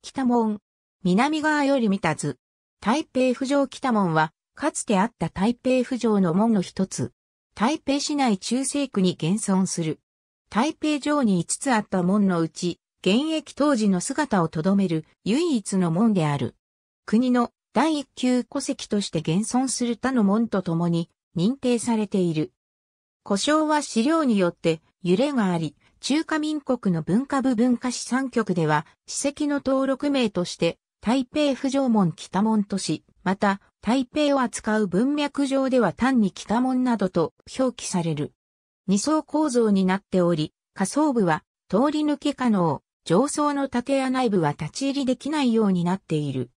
北門。南側より見た図。台北府城北門は、かつてあった台北府城の門の一つ。台北市内中西区に現存する。台北城に5つあった門のうち、現役当時の姿をとどめる唯一の門である。国の第一級戸籍として現存する他の門とともに認定されている。故障は資料によって揺れがあり、中華民国の文化部文化資産局では、史跡の登録名として、台北府上門北門都市、また、台北を扱う文脈上では単に北門などと表記される。二層構造になっており、下層部は通り抜け可能、上層の建屋内部は立ち入りできないようになっている。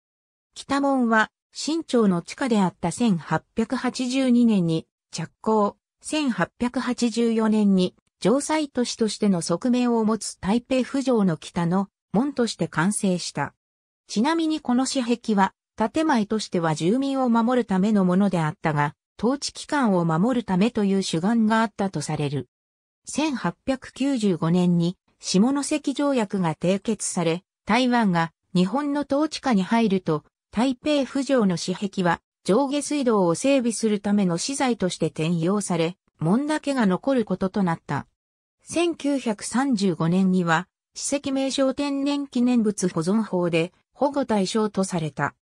北門は、新朝の地下であった1882年に着工、1884年に城塞都市としての側面を持つ台北府城の北の門として完成した。ちなみにこの紙壁は、建前としては住民を守るためのものであったが、統治機関を守るためという主眼があったとされる。1895年に下関条約が締結され、台湾が日本の統治下に入ると、台北府城の紙壁は上下水道を整備するための資材として転用され、門だけが残ることとなった。1935年には、史跡名称天然記念物保存法で保護対象とされた。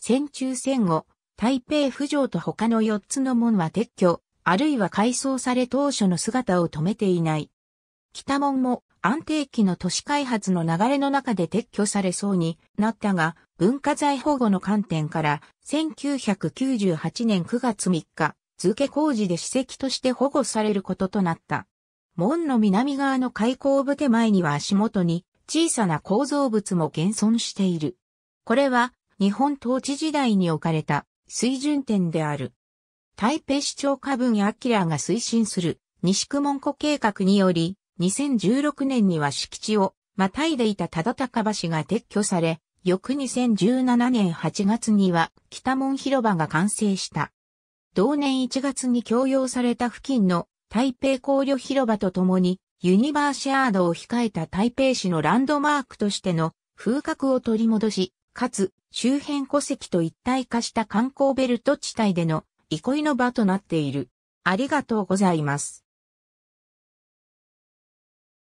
戦中戦後、台北府城と他の4つの門は撤去、あるいは改装され当初の姿を止めていない。北門も安定期の都市開発の流れの中で撤去されそうになったが、文化財保護の観点から1998年9月3日、図け工事で史跡として保護されることとなった。門の南側の開口部手前には足元に小さな構造物も現存している。これは日本統治時代に置かれた水準点である。台北市長下文明が推進する西区門戸計画により、2016年には敷地をまたいでいた忠高橋が撤去され、翌2017年8月には北門広場が完成した。同年1月に供用された付近の台北考慮広場とともに、ユニバーシアードを控えた台北市のランドマークとしての風格を取り戻し、かつ周辺戸籍と一体化した観光ベルト地帯での憩いの場となっている。ありがとうございます。